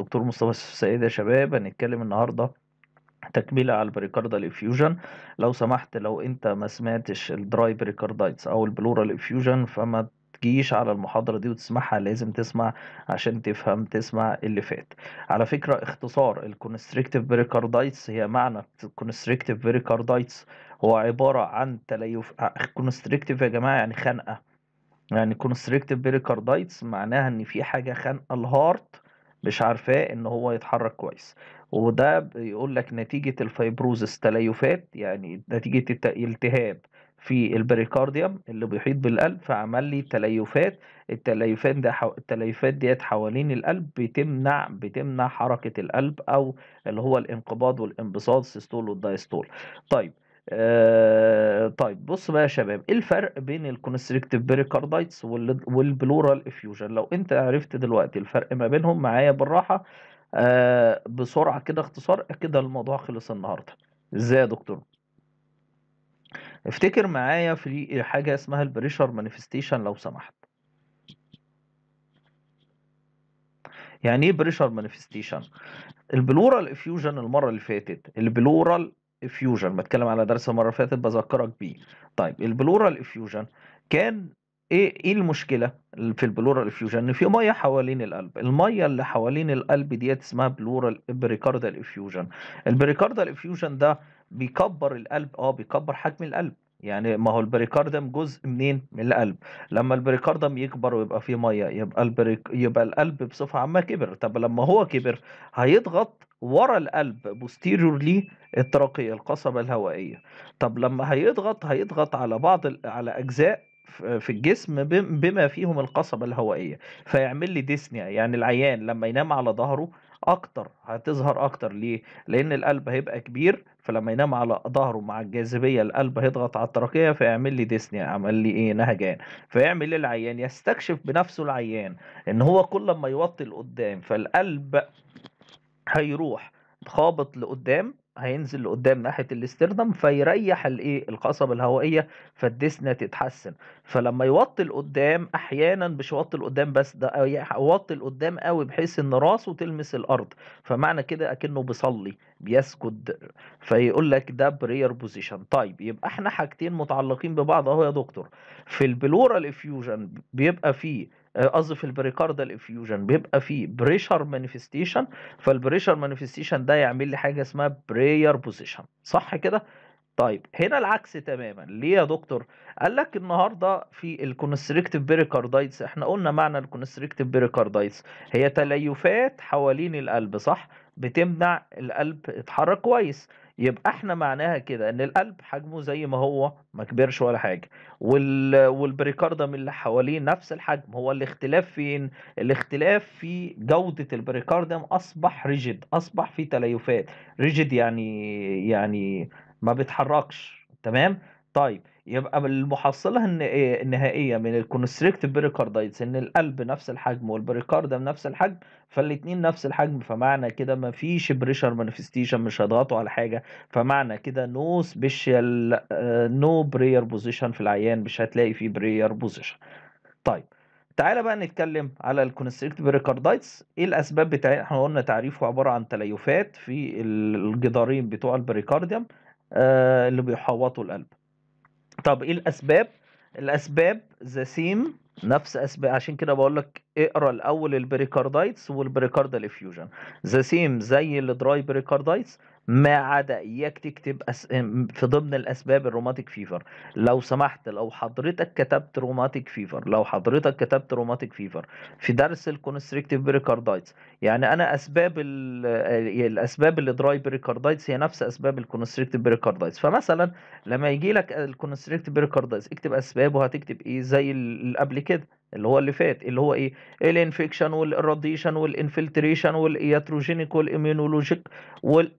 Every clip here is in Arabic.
الدكتور مصطفى السيد يا شباب هنتكلم النهارده تكملة على البريكاردال الإفيوجن لو سمحت لو انت ما سمعتش الدراي بريكاردايتس او البلورال افيوجن فما تجيش على المحاضرة دي وتسمعها لازم تسمع عشان تفهم تسمع اللي فات على فكرة اختصار الكونستريكتيف بريكاردايتس هي معنى الكونستريكتيف بريكاردايتس هو عبارة عن تليف كونستريكتيف آه، يا جماعة يعني خنقة يعني كونستريكتيف بريكاردايتس معناها ان في حاجة خانقة الهارت مش عارفاه ان هو يتحرك كويس وده بيقول لك نتيجة الفيبروزس تليفات يعني نتيجة التهاب في البريكارديوم اللي بيحيط بالقلب فعمل لي تليفات التليفات ده حو... التليفات ديت حوالين القلب بتمنع بتمنع حركة القلب او اللي هو الانقباض والانبساط السيستول والدايستول طيب آه طيب بص بقى يا شباب ايه الفرق بين الكونستريكتيف بيريكاردايتس والبلورال افيوجن لو انت عرفت دلوقتي الفرق ما بينهم معايا بالراحه آه بسرعه كده اختصار كده الموضوع خلص النهارده ازاي يا دكتور افتكر معايا في حاجه اسمها البريشر مانيفستيشن لو سمحت يعني ايه بريشر مانيفستيشن البلورال افيوجن المره اللي فاتت البلورال افيوجن بتكلم على درس المره اللي فاتت بذكرك بيه طيب البلورال افيوجن كان ايه ايه المشكله في البلورال افيوجن ان في ميه حوالين القلب الميه اللي حوالين القلب ديت اسمها بلورال بريكاردال افيوجن البريكاردال افيوجن ده بيكبر القلب اه بيكبر حجم القلب يعني ما هو البريكاردم جزء منين من القلب لما البريكاردم يكبر ويبقى فيه ميه يبقى البريك... يبقى القلب بصفه عامه كبر طب لما هو كبر هيضغط ورا القلب بوستيريورلي الترقية القصبة الهوائية طب لما هيضغط هيضغط على بعض على أجزاء في الجسم بما فيهم القصبة الهوائية فيعمل لي ديسنيا يعني العيان لما ينام على ظهره اكتر هتظهر اكتر ليه لان القلب هيبقى كبير فلما ينام على ظهره مع الجاذبيه القلب هيضغط على الترقيه فيعمل لي ديسني عمل لي ايه نهجان فيعمل العيان يستكشف بنفسه العيان ان هو كل ما يوطي لقدام فالقلب هيروح خابط لقدام هينزل لقدام ناحيه الاستردم فيريح الايه القصبه الهوائيه فالدسنه تتحسن فلما يوطي لقدام احيانا مش يوطي لقدام بس ده يوطي لقدام قوي بحيث ان راسه تلمس الارض فمعنى كده اكنه بيصلي بيسجد فيقول لك ده برير بوزيشن طيب يبقى احنا حاجتين متعلقين ببعض اهو يا دكتور في البلورال افيوجن بيبقى فيه آه، قصدي في البريكاردال افيوجن بيبقى في بريشر مانيفستيشن فالبريشر مانيفستيشن ده يعمل لي حاجه اسمها بريير بوزيشن صح كده طيب هنا العكس تماما ليه يا دكتور قال لك النهارده في الكونستريكتيف بيريكاردايتس احنا قلنا معنى الكونستريكتيف بيريكاردايتس هي تليفات حوالين القلب صح بتمنع القلب يتحرك كويس يبقى احنا معناها كده ان القلب حجمه زي ما هو ما كبرش ولا حاجه وال... والبريكاردم اللي حواليه نفس الحجم هو الاختلاف فين الاختلاف في جوده البريكاردم اصبح ريجيد اصبح في تليفات ريجيد يعني يعني ما بيتحركش تمام طيب يبقى المحصلة إيه، النهائية من الكونستريكت بريكاردايتس ان القلب نفس الحجم والبريكاردا نفس الحجم فالاتنين نفس الحجم فمعنى كده مفيش بريشر مانيفستيشن مش هيضغطوا على حاجة فمعنى كده نو سبيشال نو بريير بوزيشن في العيان مش هتلاقي فيه بريير بوزيشن طيب تعالى بقى نتكلم على الكونستريكت بريكاردايتس ايه الاسباب بتاعتها احنا قلنا تعريفه عباره عن تليفات في الجدارين بتوع البريكارديوم آه، اللي بيحوطوا القلب طب ايه الاسباب الاسباب ذا سيم نفس اسباب عشان كده بقول لك اقرا الاول البريكاردايتس والبريكاردال افيوجن ذا سيم زي الدراي بريكاردايتس ما عدا اياك تكتب أس... في ضمن الاسباب الروماتيك فيفر لو سمحت لو حضرتك كتبت روماتيك فيفر لو حضرتك كتبت روماتيك فيفر في درس الكونستريكتيف بريكاردايتس يعني انا اسباب ال... آه، الاسباب اللي دراي بريكاردايتس هي نفس اسباب الكونستريكتيف بريكاردايتس فمثلا لما يجي لك الكونستريكتيف بريكاردايتس اكتب اسبابه هتكتب ايه زي اللي قبل كده اللي هو اللي فات اللي هو ايه الانفكشن والراديشن والانفلتريشن والاياتروجينيك والايمونولوجيك وال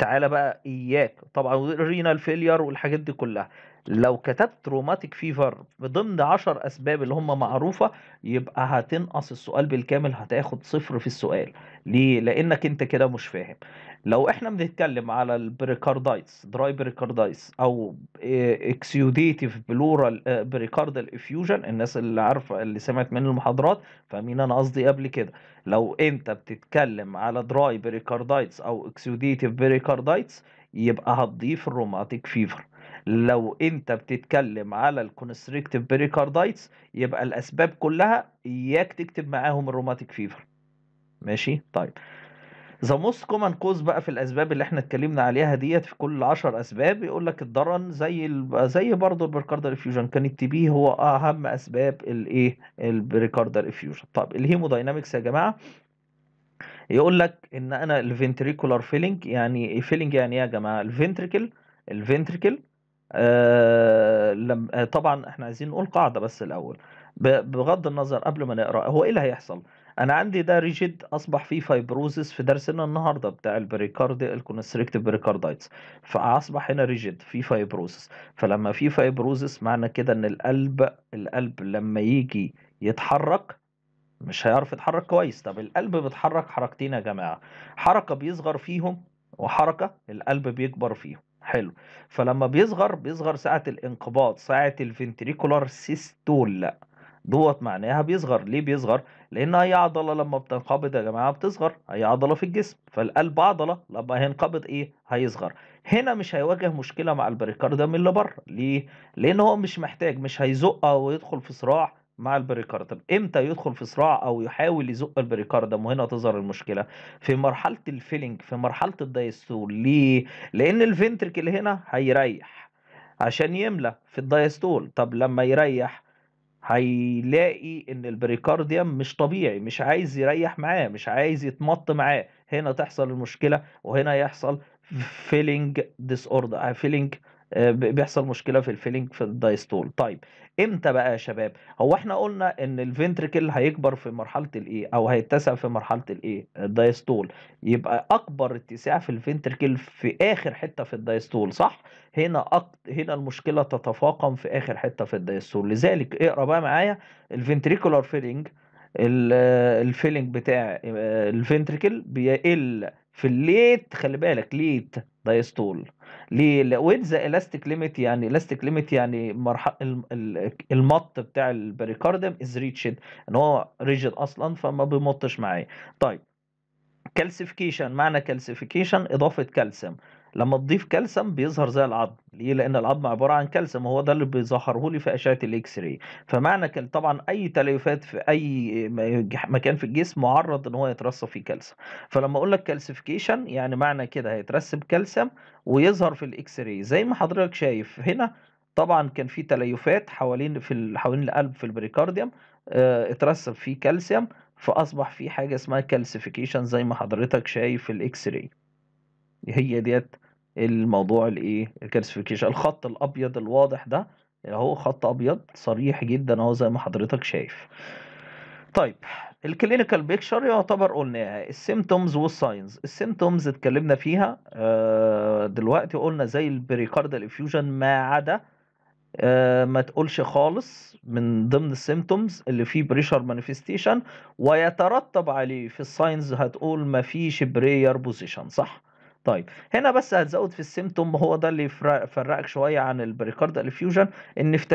تعالى بقى اياك طبعا ورينال فيلير والحاجات دي كلها لو كتبت روماتيك فيفر ضمن 10 اسباب اللي هم معروفه يبقى هتنقص السؤال بالكامل هتاخد صفر في السؤال ليه لانك انت كده مش فاهم لو احنا بنتكلم على البريكاردايتس دراي بريكاردايتس او اكسيوديتيف بلورال بريكاردال الافيوجن الناس اللي عارفه اللي سمعت من المحاضرات فاهمين انا قصدي قبل كده لو انت بتتكلم على دراي بريكاردايتس او اكسيوديتيف بريكاردايتس يبقى هتضيف الروماتيك فيفر لو انت بتتكلم على الكونستريكتيف بريكاردايتس يبقى الاسباب كلها اياك تكتب معاهم الروماتيك فيفر ماشي طيب ذا موست كومن كوز بقى في الاسباب اللي احنا اتكلمنا عليها ديت في كل 10 اسباب يقول لك الضرن زي ال... زي برضه البريكاردال افيوجن كان التي بي هو اهم اسباب الايه البريكاردال افيوجن طب الهيموداينامكس يا جماعه يقول لك ان انا الفنتريكولار فيلنج يعني فيلنج يعني ايه يا جماعه الفنتريكل الفنتريكل آه آه طبعا احنا عايزين نقول قاعده بس الاول بغض النظر قبل ما نقرا هو ايه اللي هيحصل انا عندي ده ريجيد اصبح فيه فايبروزس في درسنا النهارده بتاع البريكارد الكونستريكتيف بريكاردايتس فاصبح هنا ريجيد في فايبروزس فلما في فايبروزس معنى كده ان القلب القلب لما يجي يتحرك مش هيعرف يتحرك كويس طب القلب بيتحرك حركتين يا جماعة حركة بيصغر فيهم وحركة القلب بيكبر فيهم حلو فلما بيصغر بيصغر ساعة الانقباض ساعة الفنتريكولار سيستول دوت معناها بيصغر ليه بيصغر لان اي عضله لما بتنقبض يا جماعه بتصغر اي عضله في الجسم فالقلب عضله لما هينقبض ايه هيصغر هنا مش هيواجه مشكله مع من اللي بره ليه لان هو مش محتاج مش هيزق ويدخل في صراع مع البريكاردم امتى يدخل في صراع او يحاول يزق البريكاردم وهنا تظهر المشكله في مرحله الفيلنج في مرحله الدايستول ليه لان الفنتركل هنا هيريح عشان يملى في الدايستول طب لما يريح هيلاقي ان البريكارديوم مش طبيعي مش عايز يريح معاه مش عايز يتمط معاه هنا تحصل المشكله وهنا يحصل فيلينج ديس اوردر فيلينج آه، بيحصل مشكله في الفيلينج في الدايستول طيب امتى بقى يا شباب هو احنا قلنا ان الفنتريكل هيكبر في مرحله الايه او هيتسع في مرحله الايه الدايستول يبقى اكبر اتساع في الفنتريكل في اخر حته في الدايستول صح هنا أك... هنا المشكله تتفاقم في اخر حته في الدايستول لذلك اقرا بقى معايا الفنتريكولار فيلينج الفيلينج بتاع آه، الفنتريكل بيقل في الليت خلي بالك ليت دايستول ليه ويدز الاستيك ليميت يعني الاستيك ليميت يعني مرحله المط بتاع البريكاردم از ريتشد ان هو ريجد اصلا فما بيمطش معايا طيب كالسيفيكيشن معنى كالسيفيكيشن اضافه كالسيوم لما تضيف كالسيوم بيظهر زي العظم ليه لان العظم عباره عن كالسيوم هو ده اللي بيظهره لي في اشعه الاكس راي فمعنى كان طبعا اي تليفات في اي مكان في الجسم معرض ان هو يترسب فيه كالسيوم فلما اقول لك كالسيفيكيشن يعني معنى كده هيترسب كالسيوم ويظهر في الاكس راي زي ما حضرتك شايف هنا طبعا كان في تليفات حوالين في حوالين القلب في البريكارديوم اه اترسب فيه كالسيوم فاصبح في حاجه اسمها كالسيفيكيشن زي ما حضرتك شايف في الاكس راي هي ديت الموضوع الايه الكالسيفيكيشن الخط الابيض الواضح ده اهو خط ابيض صريح جدا اهو زي ما حضرتك شايف طيب الكلينيكال بيكشر يعتبر قلناها السيمتومز والساينز السيمتومز اتكلمنا فيها آه، دلوقتي قلنا زي البريكاردال افيوجن ما عدا آه، ما تقولش خالص من ضمن السيمتومز اللي فيه بريشر مانيفستيشن ويترتب عليه في الساينز هتقول ما فيش بريير بوزيشن صح طيب هنا بس هتزود في السيمتوم هو ده اللي يفرقك شويه عن البريكارد الفيوجن ان في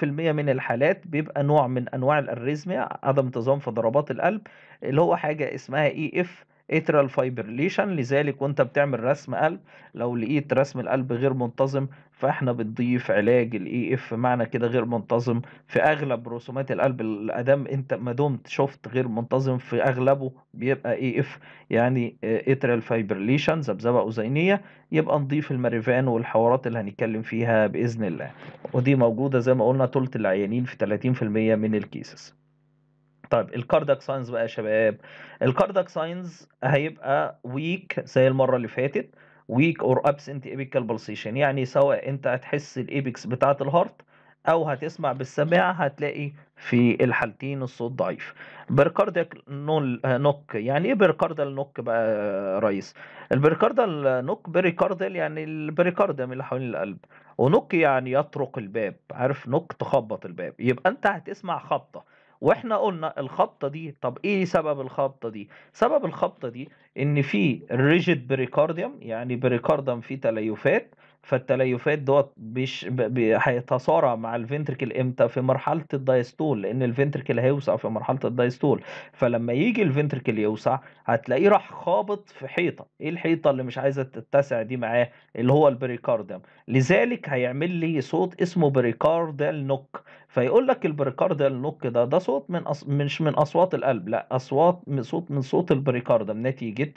30% من الحالات بيبقى نوع من انواع الاريزميا عدم انتظام في ضربات القلب اللي هو حاجه اسمها اي e اف اترال فايبرليشن لذلك وانت بتعمل رسم قلب لو لقيت رسم القلب غير منتظم فاحنا بنضيف علاج الاي اف معنى كده غير منتظم في اغلب رسومات القلب الادام انت ما دمت شفت غير منتظم في اغلبه بيبقى اي اف يعني اترال فايبرليشن ذبذبه اذينيه يبقى نضيف الماريفان والحوارات اللي هنتكلم فيها باذن الله ودي موجوده زي ما قلنا ثلث العيانين في 30% من الكيسز طيب الكاردك ساينز بقى يا شباب الكاردك ساينز هيبقى ويك زي المره اللي فاتت ويك اور ابسنت ايبيكال بلسيشن يعني سواء انت هتحس الايبكس بتاعه الهارت او هتسمع بالسماعه هتلاقي في الحالتين الصوت ضعيف بركارديك نوك يعني ايه بركاردال نوك بقى يا ريس البركاردال نوك بريكاردال يعني البريكاردم اللي حوالين القلب ونوك يعني يطرق الباب عارف نوك تخبط الباب يبقى انت هتسمع خبطه واحنا قلنا الخبطه دي طب ايه سبب الخبطه دي سبب الخبطه دي ان في ريجيد بريكارديوم يعني بريكارديوم فيه تليفات فالتليفات دوت بيش هيتصارع مع الفنتركل امتى في مرحله الدايستول لان الفنتركل هيوسع في مرحله الدايستول فلما يجي الفنتركل يوسع هتلاقيه راح خابط في حيطه ايه الحيطه اللي مش عايزه تتسع دي معاه اللي هو البريكارديوم لذلك هيعمل لي صوت اسمه بريكارديال نوك فيقول لك البريكارديال نوك ده ده صوت من أص... مش من اصوات القلب لا اصوات من صوت من صوت البريكارديوم نتيجه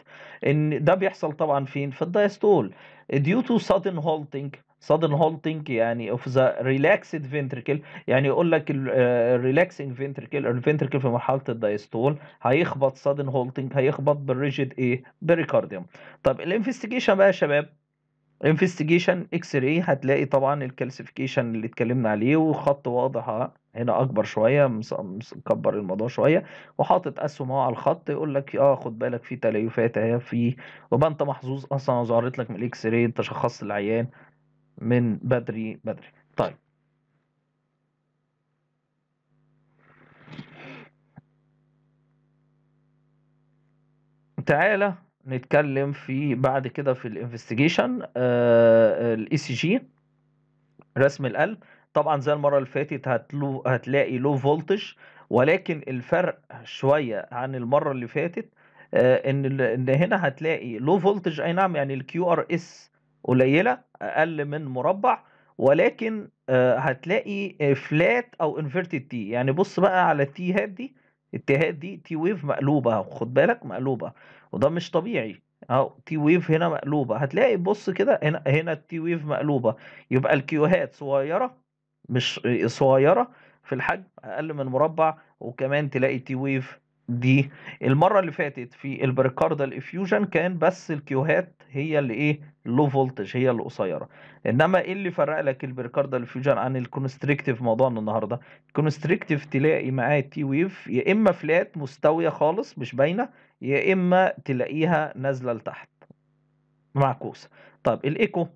ان ده بيحصل طبعا فين في الدايستول ديو تو سادن هولتنج sudden halting يعني of the relaxed ventricle يعني يقول لك آه، relaxing ventricle الفنتركل في مرحله الدايستول هيخبط sudden halting هيخبط بالريجيد ايه بريكارديوم طب الانفستيجيشن بقى يا شباب انفستيجيشن اكس راي هتلاقي طبعا الكالسيفيكيشن اللي اتكلمنا عليه وخط واضح هنا اكبر شويه مكبر الموضوع شويه وحاطط اسهم اهو على الخط يقول لك اه خد بالك في تليفات اهي في وبقى انت محظوظ اصلا ظهرت لك من الاكس راي انت شخصت العيان من بدري بدري طيب تعالى نتكلم في بعد كده في الانفستيجيشن الاي سي جي رسم القلب طبعا زي المره اللي فاتت هتلو هتلاقي لو فولتج ولكن الفرق شويه عن المره اللي فاتت آه، ان ان هنا هتلاقي لو فولتج اي نعم يعني الكيو ار اس قليله اقل من مربع ولكن آه، هتلاقي فلات او انفيرتد تي يعني بص بقى على التي هات دي التي هات دي تي ويف مقلوبه خد بالك مقلوبه وده مش طبيعي اهو تي ويف هنا مقلوبه هتلاقي بص كده هنا هنا التي ويف مقلوبه يبقى الكيوهات صغيره مش صغيره في الحجم اقل من مربع وكمان تلاقي تي ويف دي المره اللي فاتت في البريكاردال افيوجن كان بس الكيوهات هي اللي ايه اللو فولتج هي اللي قصيره انما ايه اللي فرق لك البريكاردال فيوجن عن الكونستريكتيف موضوعنا النهارده الكونستريكتيف تلاقي معاه تي ويف يا اما فلات مستويه خالص مش باينه يا اما تلاقيها نازله لتحت معكوسه طب الايكو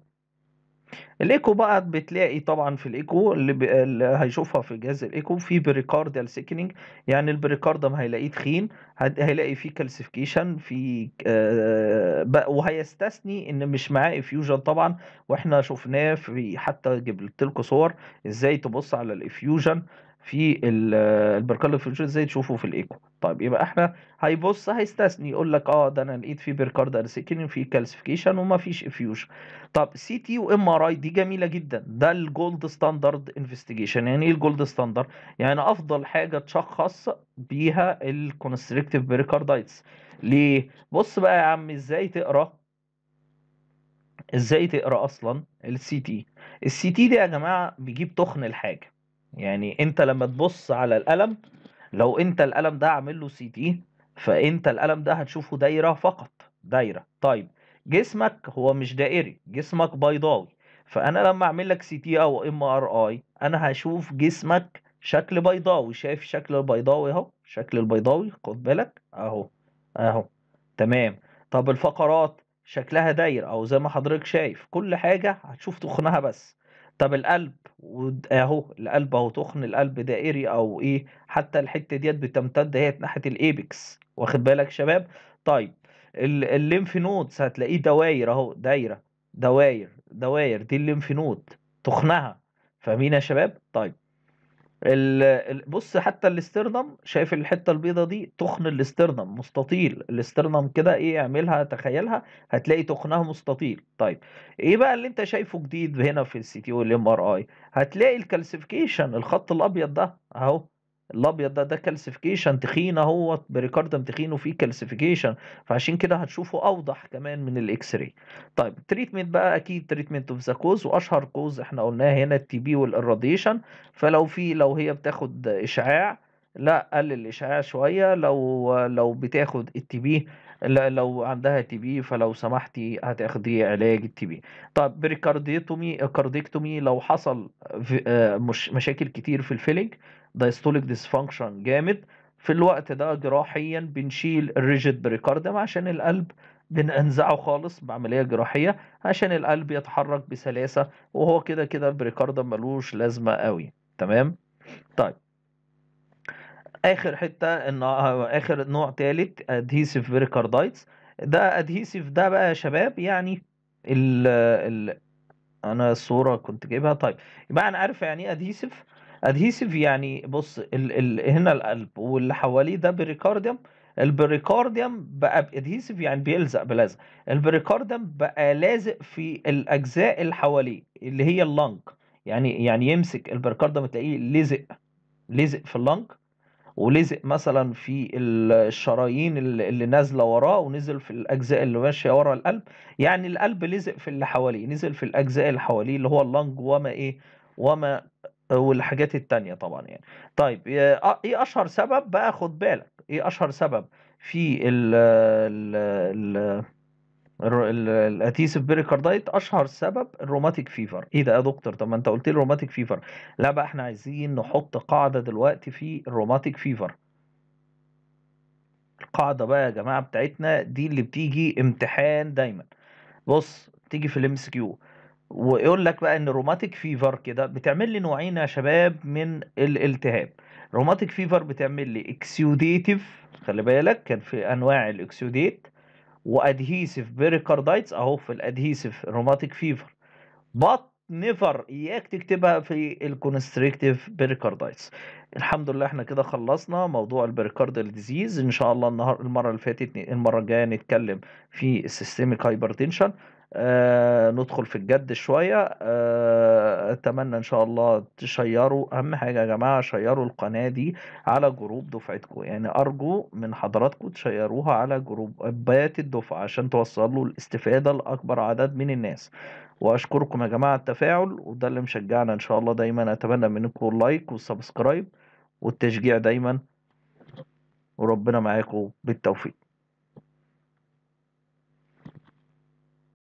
الايكو بقى بتلاقي طبعا في الايكو اللي, ب... اللي هيشوفها في جهاز الايكو في بريكارديال سيكنينج يعني البريكاردم هيلاقيه تخين هيلاقي فيه كالسيفيكيشن في آه وهيستثني ان مش معاه افيوجن طبعا واحنا شفناه في حتى جبت لكم صور ازاي تبص على الافيوجن في البركله الفلوشيه زي تشوفه في الايكو طيب يبقى احنا هيبص هيستثني يقول لك اه ده انا لقيت في بيركارد ارسكين في كالسيفيكيشن وما فيش افيوجن طب سي تي وام ار اي دي جميله جدا ده الجولد ستاندرد انفستيجيشن يعني ايه الجولد ستاندرد يعني افضل حاجه تشخص بيها الكونستركتيف بيركاردايتس ليه بص بقى يا عم ازاي تقرا ازاي تقرا اصلا السي تي السي تي دي يا جماعه بيجيب تخن الحاجه يعني انت لما تبص على القلم لو انت القلم ده عامل له سي تي فانت القلم ده هتشوفه دايره فقط دايره طيب جسمك هو مش دائري جسمك بيضاوي فانا لما اعمل لك سي تي او ام ار اي انا هشوف جسمك شكل بيضاوي شايف شكل البيضاوي اهو شكل البيضاوي خد بالك اهو اهو تمام طب الفقرات شكلها داير او زي ما حضرتك شايف كل حاجه هتشوف تخنها بس طب القلب اهو القلب اهو تخن القلب دائري او ايه حتى الحته ديت بتمتد اهي ناحيه الايبكس واخد بالك شباب طيب الليمف نودز هتلاقيه دواير اهو دايره دواير دواير دي الليمف نود تخنها فاهمين يا شباب طيب بص حتى الاسترنم شايف الحته البيضه دي تخن الاسترنم مستطيل الاسترنم كده ايه اعملها تخيلها هتلاقي تخنها مستطيل طيب ايه بقى اللي انت شايفه جديد هنا في السي تي والام ار اي هتلاقي الكالسيفيكيشن الخط الابيض ده اهو الابيض ده ده كالسيفيكيشن تخين اهوت بريكاردم تخين وفيه كالسيفيكيشن فعشان كده هتشوفه اوضح كمان من الاكس راي طيب تريتمنت بقى اكيد تريتمنت اوف ذا كوز واشهر كوز احنا قلناها هنا التي بي والاراديشن فلو في لو هي بتاخد اشعاع لا قلل الاشعاع شويه لو لو بتاخد التي بي لو عندها تي بي فلو سمحتي هتاخدي علاج التي بي طب بريكارديتومي كارديكتومي لو حصل آه، مش مشاكل كتير في الفيلنج دايستوليك ديسفانكشن جامد في الوقت ده جراحيا بنشيل الريجيد بريكارديم عشان القلب بننزعه خالص بعملية جراحية عشان القلب يتحرك بسلاسة وهو كده كده البريكارديم ملوش لازمة قوي تمام طيب اخر حتة ان اخر نوع تالت ادهيسيف بريكاردايتس ده ادهيسيف ده بقى يا شباب يعني ال ال انا الصورة كنت جايبها طيب يبقى انا عارف يعني ايه ادهيسيف ادهيسيف يعني بص الـ الـ هنا القلب واللي حواليه ده بريكارديوم البريكارديوم بقى بادهيسيف يعني بيلزق بلزق البريكارديوم بقى لازق في الاجزاء اللي حواليه اللي هي اللنج يعني يعني يمسك البريكارديوم تلاقيه لزق لزق في اللنج ولزق مثلا في الشرايين اللي نازله وراه ونزل في الاجزاء اللي ماشيه ورا القلب يعني القلب لزق في اللي حواليه نزل في الاجزاء اللي حواليه اللي هو اللنج وما ايه وما والحاجات التانية طبعا يعني طيب آه، ايه اشهر سبب بقى خد بالك ايه اشهر سبب في ال ال الاتيسيف بيريكاردايت اشهر سبب الروماتيك فيفر ايه ده يا دكتور طب ما انت قلت لي الروماتيك فيفر لا بقى احنا عايزين نحط قاعده دلوقتي في الروماتيك فيفر القاعده بقى يا جماعه بتاعتنا دي اللي بتيجي امتحان دايما بص تيجي في الام كيو ويقول لك بقى ان روماتيك فيفر كده بتعمل لي نوعين يا شباب من الالتهاب روماتيك فيفر بتعمل لي اكسوديتيف خلي بالك كان في انواع الاكسوديت وادهيسيف بيريكاردايتس اهو في الادهيسيف روماتيك فيفر بط نيفر اياك تكتبها في الكونستريكتيف بيريكاردايتس الحمد لله احنا كده خلصنا موضوع البريكاردال ديزيز ان شاء الله النهار المره اللي فاتت المره الجايه نتكلم في السيستميك هايبرتنشن آه ندخل في الجد شويه آه اتمنى ان شاء الله تشيروا اهم حاجه يا جماعه شيروا القناه دي على جروب دفعتكم يعني ارجو من حضراتكم تشيروها على جروبات الدفعه عشان توصلوا الاستفاده لاكبر عدد من الناس واشكركم يا جماعه التفاعل وده اللي مشجعنا ان شاء الله دايما اتمنى منكم اللايك والسبسكرايب والتشجيع دايما وربنا معاكم بالتوفيق